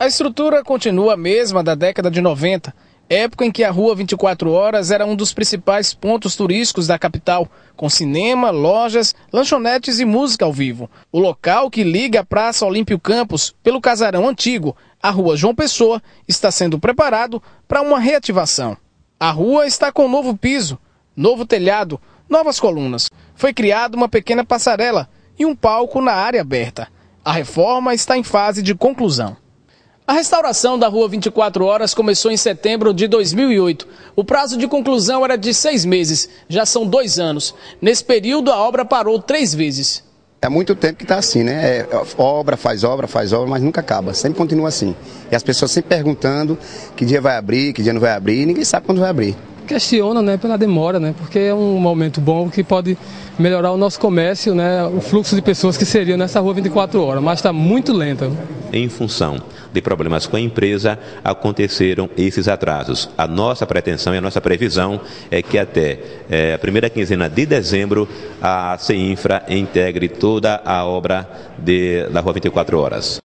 A estrutura continua a mesma da década de 90, época em que a Rua 24 Horas era um dos principais pontos turísticos da capital, com cinema, lojas, lanchonetes e música ao vivo. O local que liga a Praça Olímpio Campos pelo casarão antigo, a Rua João Pessoa, está sendo preparado para uma reativação. A rua está com novo piso, novo telhado, novas colunas. Foi criada uma pequena passarela e um palco na área aberta. A reforma está em fase de conclusão. A restauração da Rua 24 Horas começou em setembro de 2008. O prazo de conclusão era de seis meses, já são dois anos. Nesse período, a obra parou três vezes. Há é muito tempo que está assim, né? É, obra, faz obra, faz obra, mas nunca acaba, sempre continua assim. E as pessoas sempre perguntando que dia vai abrir, que dia não vai abrir, e ninguém sabe quando vai abrir questiona né, pela demora, né, porque é um momento bom que pode melhorar o nosso comércio, né, o fluxo de pessoas que seria nessa rua 24 horas, mas está muito lenta. Em função de problemas com a empresa, aconteceram esses atrasos. A nossa pretensão e a nossa previsão é que até é, a primeira quinzena de dezembro a CEINFRA integre toda a obra de, da Rua 24 Horas.